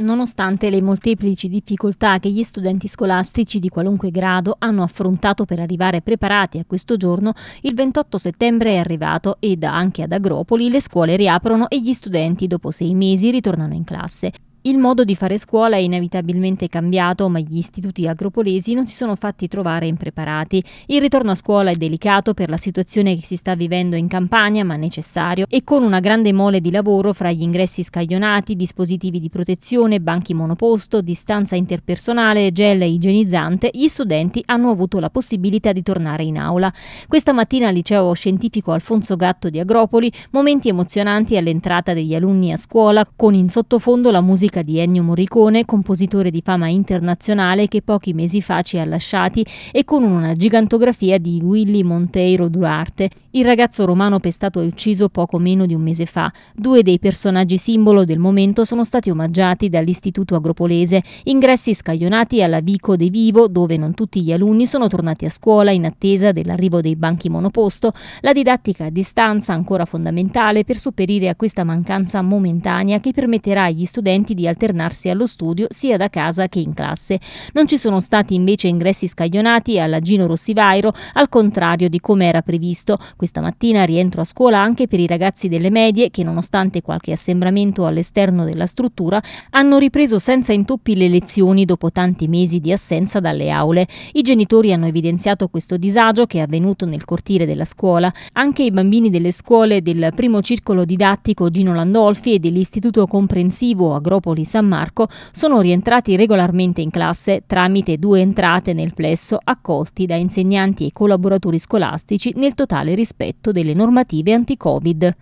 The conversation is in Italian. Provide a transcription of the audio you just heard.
Nonostante le molteplici difficoltà che gli studenti scolastici di qualunque grado hanno affrontato per arrivare preparati a questo giorno, il 28 settembre è arrivato ed anche ad Agropoli le scuole riaprono e gli studenti dopo sei mesi ritornano in classe. Il modo di fare scuola è inevitabilmente cambiato, ma gli istituti agropolesi non si sono fatti trovare impreparati. Il ritorno a scuola è delicato per la situazione che si sta vivendo in campagna, ma necessario, e con una grande mole di lavoro fra gli ingressi scaglionati, dispositivi di protezione, banchi monoposto, distanza interpersonale, gel igienizzante, gli studenti hanno avuto la possibilità di tornare in aula. Questa mattina al liceo scientifico Alfonso Gatto di Agropoli, momenti emozionanti all'entrata degli alunni a scuola, con in sottofondo la musica musica di Ennio Morricone, compositore di fama internazionale che pochi mesi fa ci ha lasciati, e con una gigantografia di Willy Monteiro Durarte, il ragazzo romano pestato e ucciso poco meno di un mese fa. Due dei personaggi simbolo del momento sono stati omaggiati dall'Istituto Agropolese, ingressi scaglionati alla Vico De Vivo, dove non tutti gli alunni sono tornati a scuola in attesa dell'arrivo dei banchi monoposto, la didattica a distanza ancora fondamentale per superare a questa mancanza momentanea che permetterà agli studenti di alternarsi allo studio sia da casa che in classe. Non ci sono stati invece ingressi scaglionati alla Gino Rossivairo, al contrario di come era previsto. Questa mattina rientro a scuola anche per i ragazzi delle medie che nonostante qualche assembramento all'esterno della struttura hanno ripreso senza intoppi le lezioni dopo tanti mesi di assenza dalle aule. I genitori hanno evidenziato questo disagio che è avvenuto nel cortile della scuola. Anche i bambini delle scuole del primo circolo didattico Gino Landolfi e dell'Istituto Comprensivo Agropo Napoli San Marco sono rientrati regolarmente in classe tramite due entrate nel plesso accolti da insegnanti e collaboratori scolastici nel totale rispetto delle normative anti-Covid.